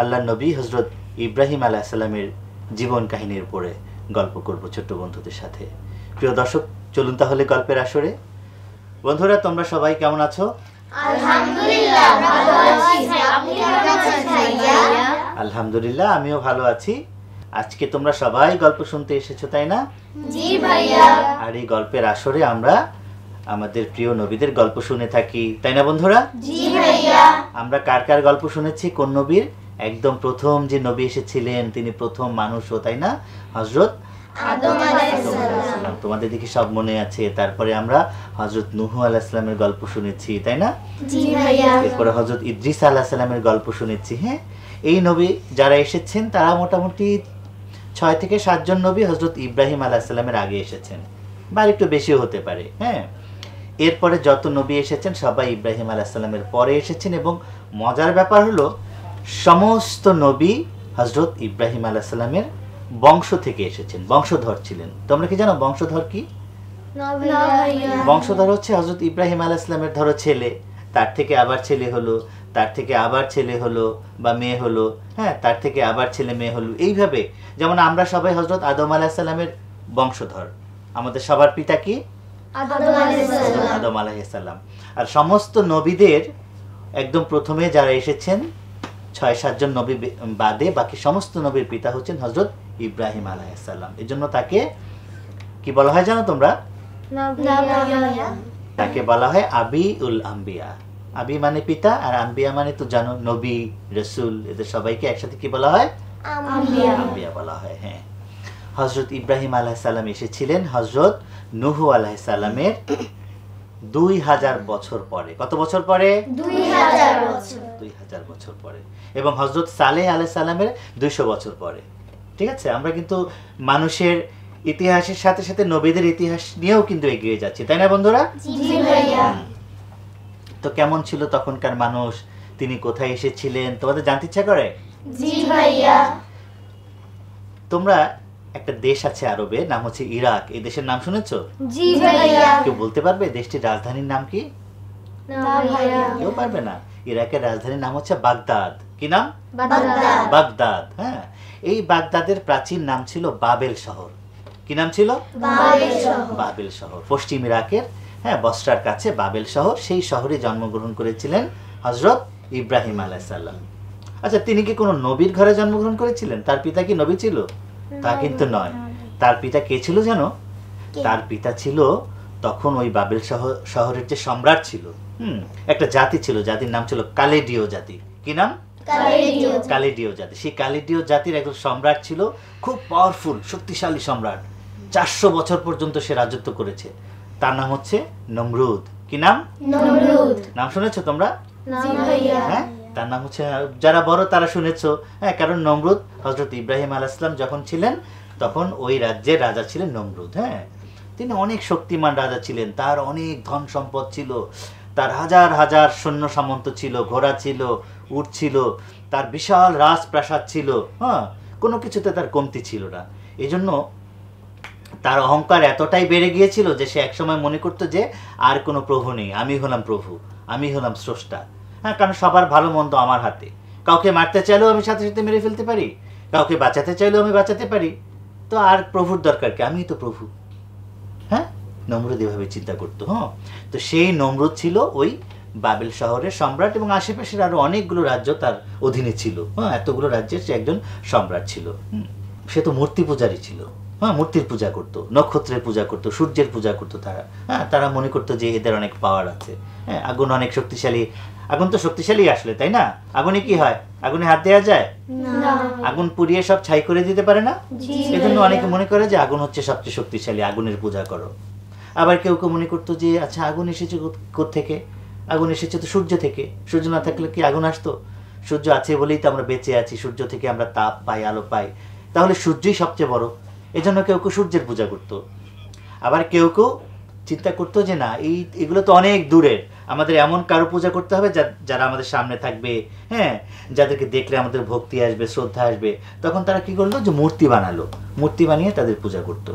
আল্লাহ নবী হজরত ইব্রাহিম আলাহ সাল্লামের জীবন কাহিনীর উপরে গল্প করব ছোট্ট বন্ধুদের সাথে প্রিয় দর্শক চলুন তাহলে গল্পের আসরে বন্ধুরা তোমরা সবাই কেমন আছো আলহামদুলিল্লাহ আমিও ভালো আছি আজকে তোমরা সবাই গল্প শুনতে এসেছো তাই না আর এই গল্পের আসরে আমরা আমাদের প্রিয় নবীদের গল্প শুনে থাকি তাই না বন্ধুরা আমরা কার কার গল্প শুনেছি কোন নবীর একদম প্রথম যে নবী এসেছিলেন তিনি প্রথম মানুষও তাই না হজরত তোমাদের দেখি সব মনে আছে তারপরে আমরা হজরত নুহু আলাহিসামের গল্প শুনেছি তাই না এরপরে হজরত ইদ্রিস সাল্লামের গল্প শুনেছি হ্যাঁ এই নবী যারা এসেছেন তারা মোটামুটি ছয় থেকে সাতজন নবী হজরত ইব্রাহিম সাল্লামের আগে এসেছেন বা একটু বেশিও হতে পারে হ্যাঁ এরপরে যত নবী এসেছেন সবাই ইব্রাহিম সাল্লামের পরে এসেছেন এবং মজার ব্যাপার হলো সমস্ত নবী হজরত ইব্রাহিম আলাহ সাল্লামের বংশ থেকে এসেছেন বংশধর ছিলেন তোমরা কি জানো বংশধর কি বংশধর হচ্ছে হজরত ইব্রাহিম আলাহ সাল্লামের ধরো ছেলে তার থেকে আবার ছেলে হলো তার থেকে আবার ছেলে হলো বা মেয়ে হলো হ্যাঁ তার থেকে আবার ছেলে মেয়ে হলো এইভাবে যেমন আমরা সবাই হজরত আদম আলাহ সাল্লামের বংশধর আমাদের সবার পিতা কি আদম আলাহিসাল্লাম আর সমস্ত নবীদের একদম প্রথমে যারা এসেছেন ছয় সাতজন নবী বাদে বাকি সমস্ত নবীর পিতা হচ্ছেন হজরত ইব্রাহিম আলাইসাল্লাম এই জন্য তাকে কি বলা হয় জানো তোমরা তাকে বলা হয় আবি উল আম্বিয়া আবি মানে পিতা আর আম্বিয়া মানে তো জানো নবী রসুল এদের সবাইকে একসাথে কি বলা হয় আম্বিয়া বলা হয় হ্যাঁ হজরত ইব্রাহিম আলাইসাল্লাম এসেছিলেন হজরত নুহু আলাহিসাল্লামের দুই হাজার বছর পরে কত বছর পরে দুই হাজার বছর দুই হাজার বছর পরে এবং হজরত সালেহ আলহ সালামের দুইশো বছর পরে ঠিক আছে আমরা কিন্তু মানুষের ইতিহাসের সাথে সাথে নবীদের ইতিহাস নিয়েও কিন্তু এগিয়ে যাচ্ছে তাই না বন্ধুরা তো কেমন ছিল তখনকার মানুষ তিনি কোথায় এসেছিলেন তোমাদের জানতে ইচ্ছা করে তোমরা একটা দেশ আছে আরবে নাম হচ্ছে ইরাক এই দেশের নাম শুনেছো কেউ বলতে পারবে দেশটির রাজধানীর নাম কি কেউ পারবে না ইরাকের রাজধানীর নাম হচ্ছে বাগদাদ কি নাম বাগদাদ হ্যাঁ এই বাগদাদের প্রাচীন নাম ছিল বাবেল শহর কি নাম ছিল বাবেল শহর পশ্চিম ইরাকের হ্যাঁ বস্ট্রার কাছে বাবেল শহর সেই শহরে জন্মগ্রহণ করেছিলেন হজরত ইব্রাহিম আলাইসাল্লাম আচ্ছা তিনি কি কোনো নবীর ঘরে জন্মগ্রহণ করেছিলেন তার পিতা কি নবী ছিল তা কিন্তু নয় তার পিতা কে ছিল জানো তার পিতা ছিল তখন ওই বাবেল শহরের যে সম্রাট ছিল একটা জাতি ছিল জাতির নাম ছিল কালেডিও জাতি কি নাম কালেডিও জাতি সেই কালেডিও জাতির একজন সম্রাট ছিল খুব পাওয়ারফুল শক্তিশালী সম্রাট চারশো বছর পর্যন্ত সে রাজত্ব করেছে তার নাম হচ্ছে নমরুদ কি নাম নাম শুনেছ তোমরা হ্যাঁ তার নাম হচ্ছে যারা বড় তারা শুনেছ হ্যাঁ কারণ নমরুদ হজরত ইব্রাহিম আল ইসলাম যখন ছিলেন তখন ওই রাজ্যের রাজা ছিলেন নমরুদ হ্যাঁ তিনি অনেক শক্তিমান রাজা ছিলেন তার অনেক ধন সম্পদ ছিল তার হাজার হাজার সৈন্য সামন্ত ছিল ঘোড়া ছিল উঠছিল ছিল তার বিশাল রাজপ্রাসাদ ছিল হ্যাঁ কোনো কিছুতে তার কমতি ছিল না এজন্য তার অহংকার এতটাই বেড়ে গিয়েছিল যে সে একসময় মনে করতো যে আর কোনো প্রভু নেই আমি হলাম প্রভু আমি হলাম স্রষ্টা হ্যাঁ কারণ সবার ভালো মন্দ আমার হাতে কাউকে মারতে চাইলেও আমি সাথে সাথে মেরে ফেলতে পারি কাউকে বাঁচাতে চাইলেও আমি বাঁচাতে পারি তো আর প্রভুর দরকার কি আমি তো প্রভু নম্রদ এভাবে চিন্তা করতো হ্যাঁ তো সেই নমরুদ ছিল ওই বাবেল শহরের সম্রাট এবং আশেপাশের আরও অনেকগুলো রাজ্য তার অধীনে ছিল হ্যাঁ এতগুলো রাজ্যের সে একজন সম্রাট ছিল সে তো মূর্তি পূজারই ছিল হ্যাঁ মূর্তির পূজা করতো নক্ষত্রের পূজা করতো সূর্যের পূজা করতো তারা হ্যাঁ তারা মনে করতো যে এদের অনেক পাওয়ার আছে হ্যাঁ আগুন অনেক শক্তিশালী আগুন তো শক্তিশালী আসলে তাই না আগুনে কি হয় আগুনে হাত দেওয়া যায় আগুন পুড়িয়ে সব ছাই করে দিতে পারে না এজন্য অনেকে মনে করে যে আগুন হচ্ছে সবচেয়ে শক্তিশালী আগুনের পূজা করো আবার কেউ কেউ মনে করতো যে আচ্ছা আগুন এসেছে থেকে আগুন এসেছে তো সূর্য থেকে সূর্য না থাকলে কি আগুন আসতো সূর্য আছে বলেই তো আমরা বেঁচে আছি সূর্য থেকে আমরা তাপ পাই আলো পাই তাহলে সূর্যই সবচেয়ে বড় এজন্য কেউ কেউ সূর্যের পূজা করতো আবার কেউ কেউ চিন্তা করতো যে না এই এগুলো তো অনেক দূরের আমাদের এমন কারো পূজা করতে হবে যারা আমাদের সামনে থাকবে হ্যাঁ যাদেরকে দেখলে আমাদের ভক্তি আসবে শ্রদ্ধা আসবে তখন তারা কি করলো যে মূর্তি বানালো মূর্তি বানিয়ে তাদের পূজা করতো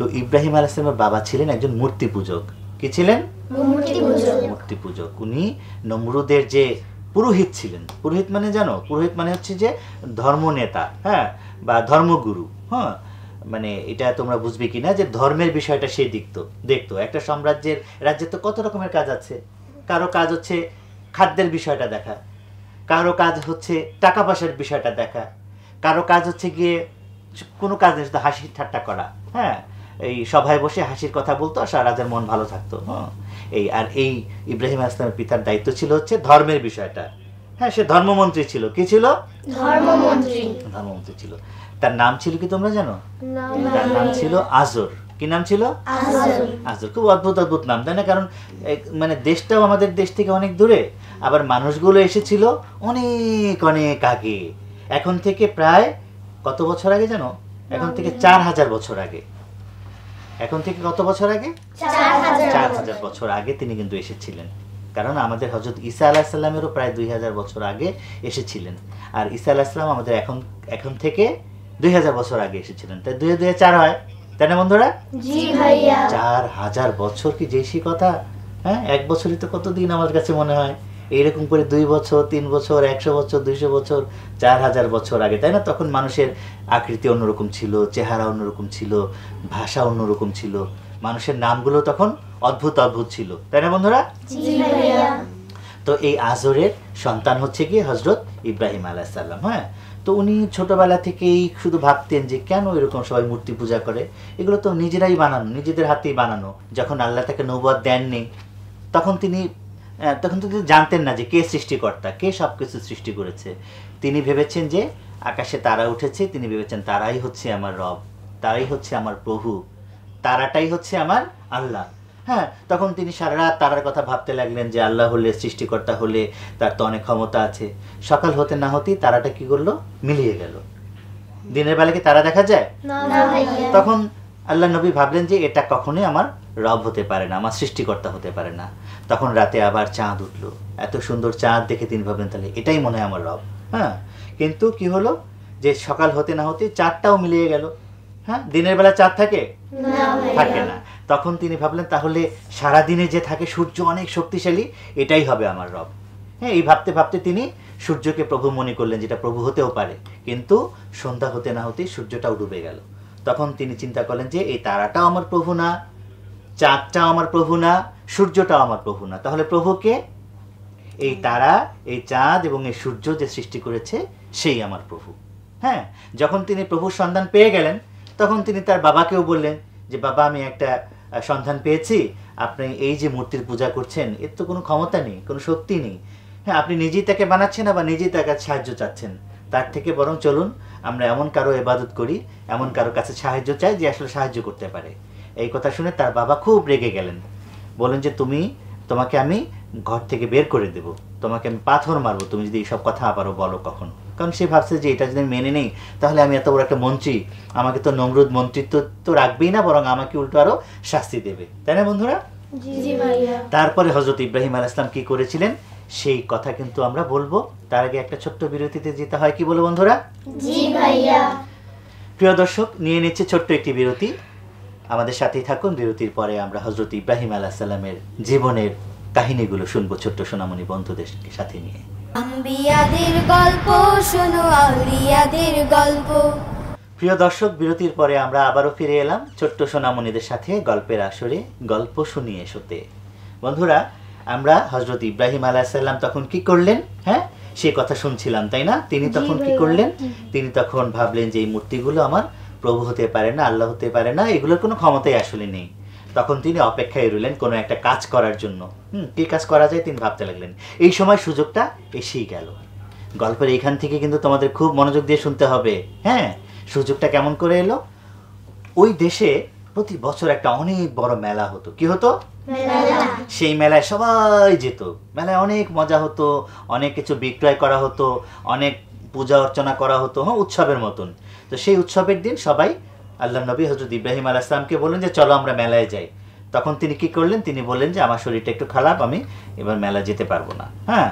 তো ইব্রাহিম আল ইসলামের বাবা ছিলেন একজন মূর্তি পূজক কি ছিলেন মূর্তি পূজক উনি নমরুদের যে পুরোহিত ছিলেন পুরোহিত মানে জানো পুরোহিত মানে হচ্ছে যে ধর্ম নেতা হ্যাঁ বা ধর্মগুরু হ্যাঁ মানে এটা তোমরা বুঝবে কি না যে ধর্মের বিষয়টা সে দেখত দেখতো একটা সাম্রাজ্যের রাজ্যে তো কত রকমের কাজ আছে কারো কাজ হচ্ছে খাদ্যের বিষয়টা দেখা কারো কাজ হচ্ছে টাকা পয়সার বিষয়টা দেখা কারো কাজ হচ্ছে গিয়ে কোনো কাজ নেই হাসি ঠাট্টা করা হ্যাঁ এই সভায় বসে হাসির কথা বলতো আর রাজার মন ভালো থাকতো হ্যাঁ। এই আর এই ইব্রাহিম আসলামের পিতার দায়িত্ব ছিল হচ্ছে ধর্মের বিষয়টা হ্যাঁ সে ধর্মমন্ত্রী ছিল কি ছিল ধর্মমন্ত্রী ধর্মমন্ত্রী ছিল তার নাম ছিল কি তোমরা জানো তার নাম ছিল আজর কি নাম ছিল আজর খুব অদ্ভুত অদ্ভুত নাম তাই না কারণ মানে দেশটাও আমাদের দেশ থেকে অনেক দূরে আবার মানুষগুলো এসেছিল অনেক অনেক আগে এখন থেকে প্রায় কত বছর আগে জানো এখন থেকে চার হাজার বছর আগে এখন থেকে কত বছর আগে চার হাজার বছর আগে তিনি কিন্তু এসেছিলেন কারণ আমাদের হজরত ঈসা আলাহিসাল্লামেরও প্রায় দুই হাজার বছর আগে এসেছিলেন আর ঈসা আলাহিসাল্লাম আমাদের এখন এখন থেকে দুই হাজার বছর আগে এসেছিলেন তাই দুই হাজার চার হয় তাই না বন্ধুরা চার হাজার বছর কি যেসি কথা হ্যাঁ এক বছরই তো কতদিন আমার কাছে মনে হয় এইরকম করে দুই বছর তিন বছর একশো বছর দুইশো বছর চার হাজার বছর আগে তাই না তখন মানুষের আকৃতি অন্যরকম ছিল চেহারা অন্যরকম ছিল ভাষা অন্যরকম ছিল মানুষের নামগুলো তখন অদ্ভুত অদ্ভুত ছিল তাই না বন্ধুরা তো এই আজরের সন্তান হচ্ছে কি হজরত ইব্রাহিম আলাহিসাল্লাম হ্যাঁ তো উনি ছোটবেলা থেকেই শুধু ভাবতেন যে কেন এরকম সবাই মূর্তি পূজা করে এগুলো তো নিজেরাই বানানো নিজেদের হাতেই বানানো যখন আল্লাহ তাকে নৌবাদ দেননি তখন তিনি হ্যাঁ, তখন তো জানতেন না যে কে সৃষ্টিকর্তা কে সব কিছু সৃষ্টি করেছে তিনি ভেবেছেন যে আকাশে তারা উঠেছে তিনি ভেবেছেন তারাই হচ্ছে আমার রব তারাই হচ্ছে আমার প্রভু তারাটাই হচ্ছে আমার আল্লাহ হ্যাঁ তখন তিনি সারা রাত তারার কথা ভাবতে লাগলেন যে আল্লাহ হলে সৃষ্টিকর্তা হলে তার তো অনেক ক্ষমতা আছে সকাল হতে না হতেই তারাটা কি করলো মিলিয়ে গেল দিনের বেলা কি তারা দেখা যায় তখন আল্লাহ নবী ভাবলেন যে এটা কখনোই আমার রব হতে পারে না আমার সৃষ্টিকর্তা হতে পারে না তখন রাতে আবার চাঁদ উঠল এত সুন্দর চাঁদ দেখে তিনি ভাবলেন তাহলে এটাই মনে হয় আমার রব হ্যাঁ কিন্তু কি হলো যে সকাল হতে না হতে চাঁদটাও মিলিয়ে গেল হ্যাঁ দিনের বেলা চাঁদ থাকে থাকে না তখন তিনি ভাবলেন তাহলে সারা দিনে যে থাকে সূর্য অনেক শক্তিশালী এটাই হবে আমার রব হ্যাঁ এই ভাবতে ভাবতে তিনি সূর্যকে প্রভু মনে করলেন যেটা প্রভু হতেও পারে কিন্তু সন্ধ্যা হতে না হতেই সূর্যটাও ডুবে গেল তখন তিনি চিন্তা করলেন যে এই তারাটাও আমার প্রভু না চাঁদটাও আমার প্রভু না সূর্যটাও আমার প্রভু না তাহলে প্রভুকে এই তারা এই চাঁদ এবং এই সূর্য যে সৃষ্টি করেছে সেই আমার প্রভু হ্যাঁ যখন তিনি প্রভুর সন্ধান পেয়ে গেলেন তখন তিনি তার বাবাকেও বললেন যে বাবা আমি একটা সন্ধান পেয়েছি আপনি এই যে মূর্তির পূজা করছেন এর তো কোনো ক্ষমতা নেই কোনো শক্তি নেই হ্যাঁ আপনি নিজেই তাকে বানাচ্ছেন আবার নিজেই তার কাছে সাহায্য চাচ্ছেন তার থেকে বরং চলুন আমরা এমন কারো এবাদত করি এমন কারো কাছে সাহায্য চাই যে আসলে সাহায্য করতে পারে এই কথা শুনে তার বাবা খুব রেগে গেলেন বলেন যে তুমি তোমাকে আমি ঘর থেকে বের করে দেব তোমাকে আমি পাথর মারবো তুমি যদি এইসব কথা আবারও বলো কখন কারণ সে ভাবছে যে এটা যদি মেনে নেই তাহলে আমি এত বড় একটা মন্ত্রী আমাকে তো নমরুদ মন্ত্রিত্ব তো রাখবেই না বরং আমাকে উল্টো আরও শাস্তি দেবে তাই না বন্ধুরা তারপরে হজরত ইব্রাহিম আল ইসলাম কি করেছিলেন সেই কথা কিন্তু আমরা বলবো তার আগে একটা ছোট্ট বিরতিতে যেতে হয় কি বলো বন্ধুরা জি ভাইয়া প্রিয় দর্শক নিয়ে নিচ্ছে ছোট্ট একটি বিরতি আমাদের সাথেই থাকুন বিরতির পরে আমরা হজরত ইব্রাহিম আলাহ সাল্লামের জীবনের কাহিনীগুলো শুনবো ছোট্ট সোনামণি বন্ধুদের সাথে নিয়ে আম্বিয়াদের গল্প শোনো আউলিয়াদের গল্প প্রিয় দর্শক বিরতির পরে আমরা আবারও ফিরে এলাম ছোট্ট সোনামণিদের সাথে গল্পের আসরে গল্প শুনিয়ে শুতে বন্ধুরা আমরা হজরত ইব্রাহিম আলাহিসাল্লাম তখন কি করলেন হ্যাঁ সে কথা শুনছিলাম তাই না তিনি তখন কি করলেন তিনি তখন ভাবলেন যে এই মূর্তিগুলো আমার প্রভু হতে পারে না আল্লাহ হতে পারে না এগুলোর কোনো ক্ষমতাই আসলে নেই তখন তিনি অপেক্ষায় রইলেন কোনো একটা কাজ করার জন্য হুম কী কাজ করা যায় তিনি ভাবতে লাগলেন এই সময় সুযোগটা এসেই গেল গল্পের এইখান থেকে কিন্তু তোমাদের খুব মনোযোগ দিয়ে শুনতে হবে হ্যাঁ সুযোগটা কেমন করে এলো ওই দেশে প্রতি বছর একটা অনেক বড় মেলা হতো কি হতো সেই মেলায় সবাই যেত মেলায় অনেক মজা হতো অনেক কিছু বিক্রয় করা হতো অনেক পূজা অর্চনা করা হতো হ্যাঁ উৎসবের মতন তো সেই উৎসবের দিন সবাই আল্লাহ নবী হজরত ইব্রাহিম আল বললেন যে চলো আমরা মেলায় যাই তখন তিনি কি করলেন তিনি বললেন যে আমার শরীরটা একটু খারাপ আমি এবার মেলা যেতে পারবো না হ্যাঁ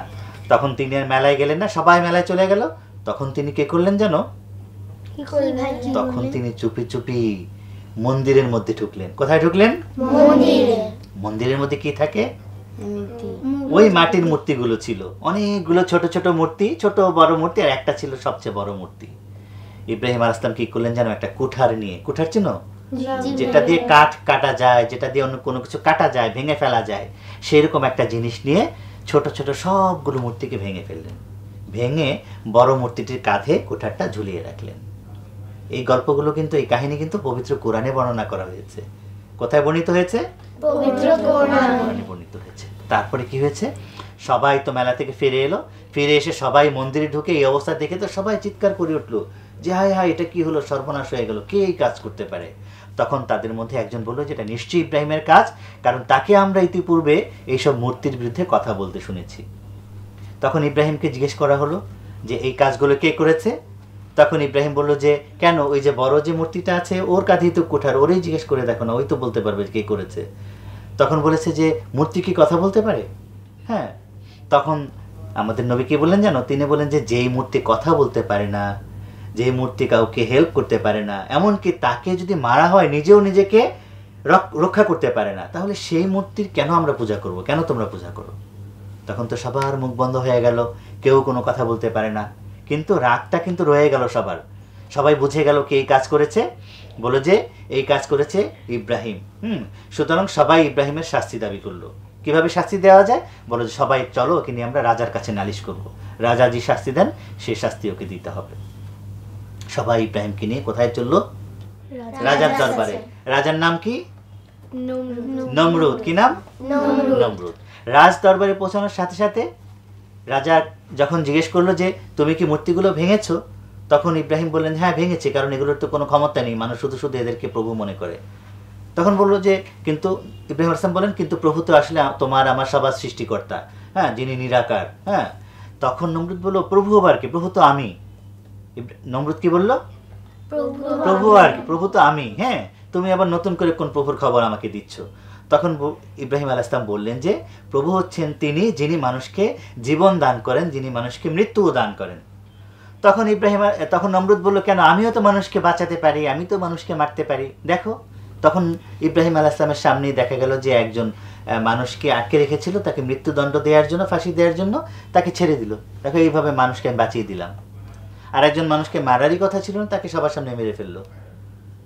তখন তিনি আর মেলায় গেলেন না সবাই মেলায় চলে গেল তখন তিনি কে করলেন জানো তখন তিনি চুপি চুপি মন্দিরের মধ্যে ঢুকলেন কোথায় ঢুকলেন মন্দিরের মধ্যে কি থাকে ওই মাটির মূর্তিগুলো ছিল অনেকগুলো ছোট ছোট মূর্তি ছোট বড় মূর্তি আর একটা ছিল সবচেয়ে বড় মূর্তি ইব্রাহিম আলাইসলাম কি করলেন জানো একটা কুঠার নিয়ে কুঠার চিনো যেটা দিয়ে কাঠ কাটা যায় যেটা দিয়ে অন্য কোনো কিছু কাটা যায় ভেঙে ফেলা যায় সেরকম একটা জিনিস নিয়ে ছোট ছোট সবগুলো মূর্তিকে ভেঙে ফেললেন ভেঙে বড় মূর্তিটির কাঁধে কুঠারটা ঝুলিয়ে রাখলেন এই গল্পগুলো কিন্তু এই কাহিনী কিন্তু পবিত্র কোরআনে বর্ণনা করা হয়েছে কোথায় বর্ণিত হয়েছে বর্ণিত হয়েছে তারপরে কি হয়েছে সবাই তো মেলা থেকে ফিরে এলো ফিরে এসে সবাই মন্দিরে ঢুকে এই অবস্থা দেখে তো সবাই চিৎকার করে উঠলো যে হায় হায় এটা কি হলো সর্বনাশ হয়ে গেল কে এই কাজ করতে পারে তখন তাদের মধ্যে একজন বললো যে এটা নিশ্চয়ই ইব্রাহিমের কাজ কারণ তাকে আমরা ইতিপূর্বে এইসব মূর্তির বিরুদ্ধে কথা বলতে শুনেছি তখন ইব্রাহিমকে জিজ্ঞেস করা হলো যে এই কাজগুলো কে করেছে তখন ইব্রাহিম বলল যে কেন ওই যে বড় যে মূর্তিটা আছে ওর কাঁধেই তো কুঠার ওরই জিজ্ঞেস করে দেখো না ওই তো বলতে পারবে কে করেছে তখন বলেছে যে মূর্তি কি কথা বলতে পারে হ্যাঁ তখন আমাদের নবী কি বললেন জানো তিনি বলেন যে যেই মূর্তি কথা বলতে পারে না যে মূর্তি কাউকে হেল্প করতে পারে না এমনকি তাকে যদি মারা হয় নিজেও নিজেকে রক্ষা করতে পারে না তাহলে সেই মূর্তির কেন আমরা পূজা করব কেন তোমরা পূজা করো তখন তো সবার মুখ বন্ধ হয়ে গেল কেউ কোনো কথা বলতে পারে না কিন্তু রাগটা কিন্তু রয়ে গেল সবার সবাই বুঝে গেল কে এই কাজ করেছে বলো যে এই কাজ করেছে ইব্রাহিম হুম সুতরাং সবাই ইব্রাহিমের শাস্তি দাবি করলো কিভাবে শাস্তি দেওয়া যায় বলো যে সবাই চলো ওকে নিয়ে আমরা রাজার কাছে নালিশ করব রাজা যে শাস্তি দেন সেই শাস্তি ওকে দিতে হবে সবাই ইব্রাহিমকে নিয়ে কোথায় চললো রাজার দরবারে রাজার নাম কি নমরুদ কি নাম নমরুদ রাজ দরবারে পৌঁছানোর সাথে সাথে রাজা যখন জিজ্ঞেস করলো যে তুমি কি মূর্তিগুলো ভেঙেছো তখন ইব্রাহিম বললেন হ্যাঁ ভেঙেছে কারণ এগুলোর তো কোনো ক্ষমতা নেই মানুষ শুধু শুধু এদেরকে প্রভু মনে করে তখন বললো যে কিন্তু ইব্রাহিম আসলাম বলেন কিন্তু প্রভু তো আসলে তোমার আমার সবার সৃষ্টিকর্তা হ্যাঁ যিনি নিরাকার হ্যাঁ তখন নমরুদ বললো প্রভু আবার কি প্রভু তো আমি নমরুদ কি বললো প্রভু আর কি প্রভু তো আমি হ্যাঁ তুমি আবার নতুন করে কোন প্রভুর খবর আমাকে দিচ্ছ তখন ইব্রাহিম আল ইসলাম বললেন যে প্রভু হচ্ছেন তিনি যিনি মানুষকে জীবন দান করেন যিনি মানুষকে মৃত্যুও দান করেন তখন ইব্রাহিম তখন নমরুদ বলল কেন আমিও তো মানুষকে বাঁচাতে পারি আমি তো মানুষকে মারতে পারি দেখো তখন ইব্রাহিম আল ইসলামের সামনেই দেখা গেল যে একজন মানুষকে আটকে রেখেছিল তাকে মৃত্যুদণ্ড দেওয়ার জন্য ফাঁসি দেওয়ার জন্য তাকে ছেড়ে দিল দেখো এইভাবে মানুষকে আমি বাঁচিয়ে দিলাম আর একজন মানুষকে মারারই কথা ছিল না তাকে সবার সামনে মেরে ফেললো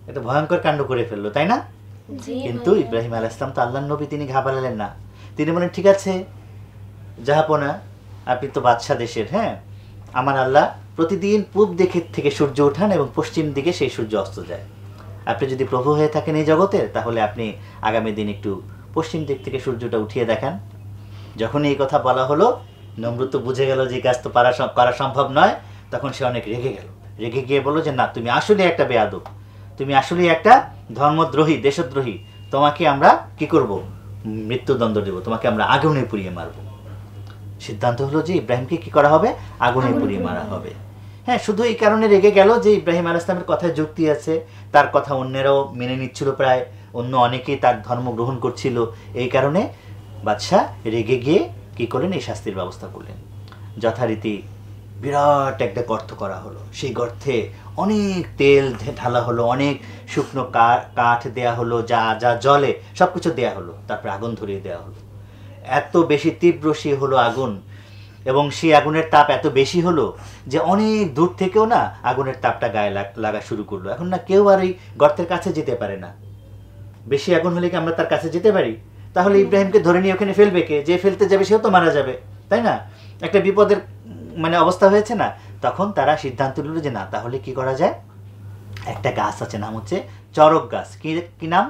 এটা ভয়ঙ্কর কাণ্ড করে ফেললো তাই না কিন্তু ইব্রাহিম আল ইসলাম তো আল্লাহ নবী তিনি ঘাবালেন না তিনি বলেন ঠিক আছে যাহাপনা আপনি তো বাদশাহ দেশের হ্যাঁ আমার আল্লাহ প্রতিদিন পূব দিকে থেকে সূর্য ওঠান এবং পশ্চিম দিকে সেই সূর্য অস্ত যায় আপনি যদি প্রভু হয়ে থাকেন এই জগতের তাহলে আপনি আগামী দিন একটু পশ্চিম দিক থেকে সূর্যটা উঠিয়ে দেখান যখন এই কথা বলা হলো নম্রত তো বুঝে গেল যে কাজ তো পারা করা সম্ভব নয় তখন সে অনেক রেগে গেল রেগে গিয়ে বললো যে না তুমি আসলে একটা বেয়াদব তুমি আসলে একটা ধর্মদ্রোহী দেশদ্রোহী তোমাকে আমরা কি করব মৃত্যুদণ্ড দেব তোমাকে আমরা আগুনে পুড়িয়ে মারব সিদ্ধান্ত হলো যে ইব্রাহিমকে কি করা হবে আগুনে পুড়িয়ে মারা হবে হ্যাঁ শুধু এই কারণে রেগে গেল যে ইব্রাহিম আল ইসলামের কথায় যুক্তি আছে তার কথা অন্যেরাও মেনে নিচ্ছিল প্রায় অন্য অনেকেই তার ধর্ম গ্রহণ করছিল এই কারণে বাদশাহ রেগে গিয়ে কি করলেন এই শাস্তির ব্যবস্থা করলেন যথারীতি বিরাট একটা গর্ত করা হলো সেই গর্তে অনেক তেল ঢালা হলো অনেক শুকনো কাঠ দেয়া হলো যা যা জলে সব কিছু দেয়া হলো তারপরে আগুন ধরিয়ে দেওয়া হলো এত বেশি তীব্র সে হলো আগুন এবং সেই আগুনের তাপ এত বেশি হলো যে অনেক দূর থেকেও না আগুনের তাপটা গায়ে লাগা শুরু করলো এখন না কেউ আর এই গর্তের কাছে যেতে পারে না বেশি আগুন হলে কি আমরা তার কাছে যেতে পারি তাহলে ইব্রাহিমকে ধরে নিয়ে ওখানে ফেলবে কে যে ফেলতে যাবে সেও তো মারা যাবে তাই না একটা বিপদের মানে অবস্থা হয়েছে না তখন তারা সিদ্ধান্ত নিল যে না তাহলে কি করা যায় একটা গাছ আছে নাম হচ্ছে চরক গাছ কি কি নাম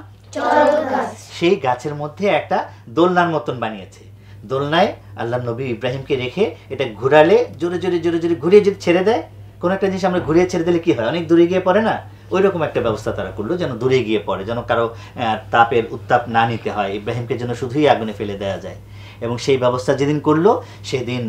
সেই গাছের মধ্যে একটা দোলনার মতন বানিয়েছে দোলনায় আল্লাহ নবী ইব্রাহিমকে রেখে এটা ঘুরালে জোরে জোরে জোরে জোরে ঘুরিয়ে যদি ছেড়ে দেয় কোনো একটা জিনিস আমরা ঘুরিয়ে ছেড়ে দিলে কি হয় অনেক দূরে গিয়ে পড়ে না ওই রকম একটা ব্যবস্থা তারা করলো যেন দূরে গিয়ে পড়ে যেন কারো তাপের উত্তাপ না নিতে হয় ইব্রাহিমকে যেন শুধুই আগুনে ফেলে দেওয়া যায় এবং সেই ব্যবস্থা যেদিন করলো সেদিন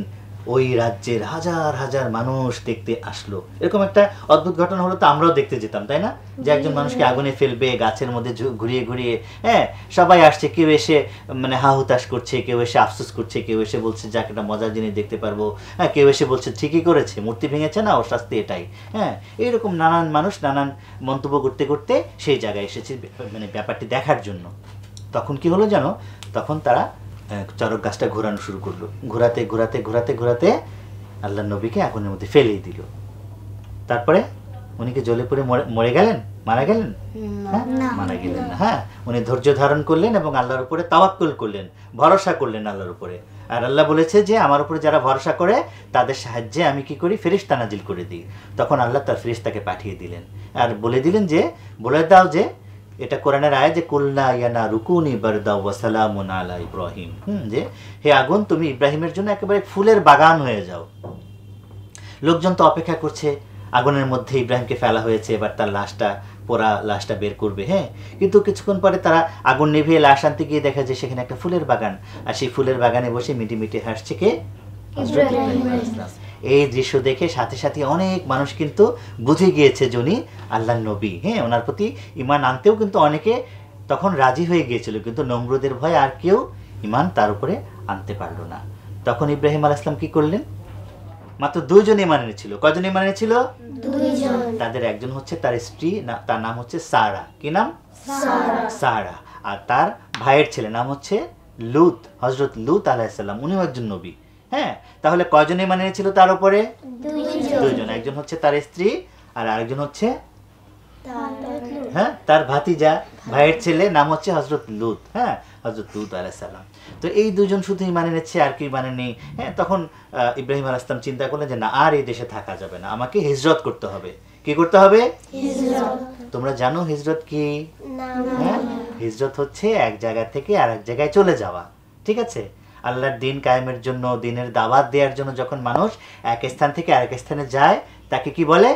ওই রাজ্যের হাজার হাজার মানুষ দেখতে আসলো এরকম একটা অদ্ভুত ঘটনা হলো তো আমরাও দেখতে যেতাম তাই না যে একজন মানুষকে আগুনে ফেলবে গাছের মধ্যে ঘুরিয়ে ঘুরিয়ে হ্যাঁ সবাই আসছে কেউ এসে মানে হাহুতাশ করছে কেউ এসে আফসোস করছে কেউ এসে বলছে যাকে একটা মজার জিনিস দেখতে পারবো হ্যাঁ কেউ এসে বলছে ঠিকই করেছে মূর্তি ভেঙেছে না ওর শাস্তি এটাই হ্যাঁ এইরকম নানান মানুষ নানান মন্তব্য করতে করতে সেই জায়গায় এসেছে মানে ব্যাপারটি দেখার জন্য তখন কি হলো জানো তখন তারা হ্যাঁ, চরক গাছটা ঘোরানো শুরু করলো ঘোরাতে ঘোরাতে ঘোরাতে ঘোরাতে আল্লাহ নবীকে আগুনের মধ্যে ফেলেই দিল তারপরে উনি কি জলে পড়ে মরে গেলেন মারা গেলেন হ্যাঁ, মারা গেলেন হ্যাঁ উনি ধৈর্য ধারণ করলেন এবং আল্লাহর উপরে তাওয়াক্কুল করলেন ভরসা করলেন আল্লাহর উপরে আর আল্লাহ বলেছে যে আমার উপরে যারা ভরসা করে তাদের সাহায্যে আমি কি করি ফেরিস্তা নাজিল করে দিই তখন আল্লাহ তার ফেরিস্তাকে পাঠিয়ে দিলেন আর বলে দিলেন যে বলে দাও যে এটা কোরআনের আয় যে কুলনা ইয়ানা রুকুনি বারদা ওয়াসালামুন আলা ইব্রাহিম হুম যে হে আগুন তুমি ইব্রাহিমের জন্য একেবারে ফুলের বাগান হয়ে যাও লোকজন তো অপেক্ষা করছে আগুনের মধ্যে ইব্রাহিমকে ফেলা হয়েছে এবার তার লাশটা পোড়া লাশটা বের করবে হ্যাঁ কিন্তু কিছুক্ষণ পরে তারা আগুন নিভিয়ে লাশ আনতে গিয়ে দেখা যায় সেখানে একটা ফুলের বাগান আর সেই ফুলের বাগানে বসে মিটি মিটি হাসছে কে এই দৃশ্য দেখে সাথে সাথে অনেক মানুষ কিন্তু বুঝে গিয়েছে জনি আল্লাহ নবী হ্যাঁ ওনার প্রতি ইমান আনতেও কিন্তু অনেকে তখন রাজি হয়ে গিয়েছিল কিন্তু নম্রদের ভয় আর কেউ ইমান তার উপরে আনতে পারল না তখন ইব্রাহিম আল ইসলাম কি করলেন মাত্র দুজন ইমান এনেছিল কজন ইমান এনেছিল তাদের একজন হচ্ছে তার স্ত্রী তার নাম হচ্ছে সারা কি নাম সারা আর তার ভাইয়ের ছেলে নাম হচ্ছে লুত হজরত লুত আলাহিসাল্লাম উনিও একজন নবী হ্যাঁ তাহলে কয়জন মানে ছিল তার উপরে দুইজন একজন হচ্ছে তার স্ত্রী আর আরেকজন হচ্ছে হ্যাঁ তার ভাতিজা ভাইয়ের ছেলে নাম হচ্ছে হজরত লুত হ্যাঁ হজরত লুত আলাইসাল্লাম তো এই দুজন শুধুই মানে নিচ্ছে আর কি মানে নেই হ্যাঁ তখন ইব্রাহিম আলাইসলাম চিন্তা করলেন যে না আর এই দেশে থাকা যাবে না আমাকে হিজরত করতে হবে কি করতে হবে তোমরা জানো হিজরত কি হ্যাঁ হিজরত হচ্ছে এক জায়গা থেকে আর এক জায়গায় চলে যাওয়া ঠিক আছে আল্লাহর দিন কায়েমের জন্য দিনের দাওয়াত দেওয়ার জন্য যখন মানুষ এক স্থান থেকে আরেক স্থানে যায় তাকে কি বলে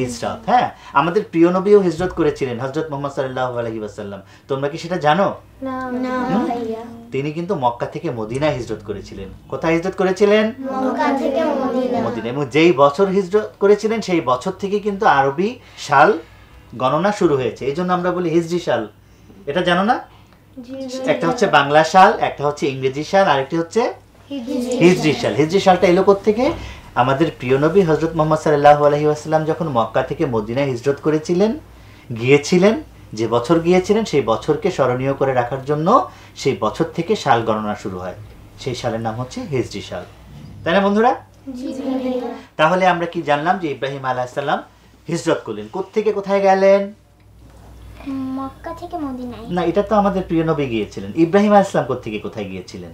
হিজরত হ্যাঁ আমাদের প্রিয় নবীও হিজরত করেছিলেন হজরত মোহাম্মদ সাল্লাহ আলহি তোমরা কি সেটা জানো তিনি কিন্তু মক্কা থেকে মদিনা হিজরত করেছিলেন কোথায় হিজরত করেছিলেন মদিনা এবং যেই বছর হিজরত করেছিলেন সেই বছর থেকে কিন্তু আরবি সাল গণনা শুরু হয়েছে এই জন্য আমরা বলি হিজরি সাল এটা জানো না একটা হচ্ছে বাংলা সাল একটা হচ্ছে ইংরেজি সাল আরেকটি হচ্ছে হিজরি সাল হিজরি সালটা এলো থেকে আমাদের প্রিয় নবী হজরত মোহাম্মদ সাল্লাহ আলহি আসাল্লাম যখন মক্কা থেকে মদিনায় হিজরত করেছিলেন গিয়েছিলেন যে বছর গিয়েছিলেন সেই বছরকে স্মরণীয় করে রাখার জন্য সেই বছর থেকে সাল গণনা শুরু হয় সেই সালের নাম হচ্ছে হিজরি সাল তাই না বন্ধুরা তাহলে আমরা কি জানলাম যে ইব্রাহিম আলাহিসাল্লাম হিজরত করলেন কোথেকে কোথায় গেলেন মক্কা থেকে মদিনায় না এটা তো আমাদের প্রিয় নবী গিয়েছিলেন ইব্রাহিম আলাইহিস আসলাম থেকে কোথায় গিয়েছিলেন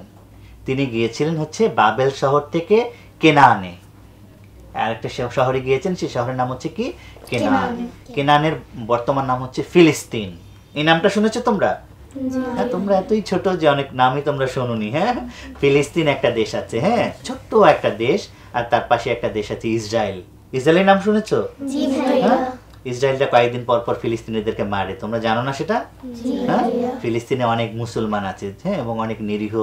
তিনি গিয়েছিলেন হচ্ছে বাবেল শহর থেকে কেনানে আর একটা শহরে গিয়েছেন সেই শহরের নাম হচ্ছে কি কেনান কেনানের বর্তমান নাম হচ্ছে ফিলিস্তিন এই নামটা শুনেছো তোমরা হ্যাঁ তোমরা এতই ছোট যে অনেক নামই তোমরা শোনোনি হ্যাঁ ফিলিস্তিন একটা দেশ আছে হ্যাঁ ছোট্ট একটা দেশ আর তার পাশে একটা দেশ আছে ইসরায়েল ইসরায়েলের নাম শুনেছো হ্যাঁ ইসরায়েলটা কয়েকদিন পর পর ফিলিস্তিনিদেরকে মারে তোমরা জানো না সেটা হ্যাঁ ফিলিস্তিনে অনেক মুসলমান আছে হ্যাঁ এবং অনেক নিরীহ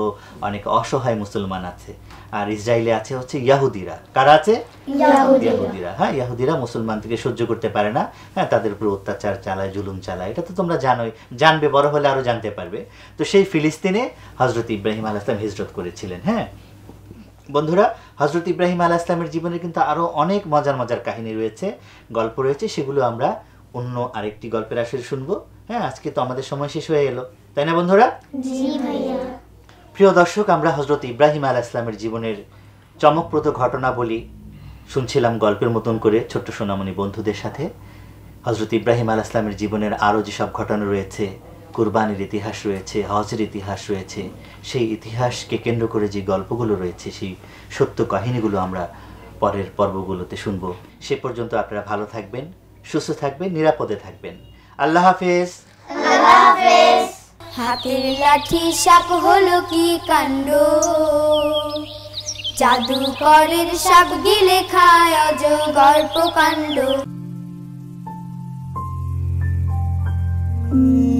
অনেক অসহায় মুসলমান আছে আর ইসরায়েলে আছে হচ্ছে ইয়াহুদিরা কারা আছে ইয়াহুদিরা হ্যাঁ ইয়াহুদিরা মুসলমান থেকে সহ্য করতে পারে না হ্যাঁ তাদের উপর অত্যাচার চালায় জুলুম চালায় এটা তো তোমরা জানোই জানবে বড় হলে আরও জানতে পারবে তো সেই ফিলিস্তিনে হজরত ইব্রাহিম আলাহ ইসলাম হিজরত করেছিলেন হ্যাঁ বন্ধুরা হজরত ইব্রাহিম আলাহ ইসলামের জীবনে কিন্তু আরও অনেক মজার মজার কাহিনী রয়েছে গল্প রয়েছে সেগুলো আমরা অন্য আরেকটি গল্পের আসলে শুনবো হ্যাঁ আজকে তো আমাদের সময় শেষ হয়ে এলো তাই না বন্ধুরা প্রিয় দর্শক আমরা হজরত ইব্রাহিম আলাহ ইসলামের জীবনের চমকপ্রদ ঘটনা বলি শুনছিলাম গল্পের মতন করে ছোট্ট সোনামণি বন্ধুদের সাথে হজরত ইব্রাহিম আলাহ ইসলামের জীবনের আরও যেসব ঘটনা রয়েছে কোরবানির ইতিহাস রয়েছে হজের ইতিহাস রয়েছে সেই ইতিহাসকে কেন্দ্র করে যে গল্পগুলো রয়েছে সেই সত্য কাহিনীগুলো আমরা পরের পর্বগুলোতে শুনব সে পর্যন্ত আপনারা ভালো থাকবেন সুস্থ থাকবেন নিরাপদে থাকবেন আল্লাহ হাফেজ হাতের লাঠি সাপ হলো কি কাণ্ড জাদুকরের সাপ গিলে খায় অজ গল্প কাণ্ড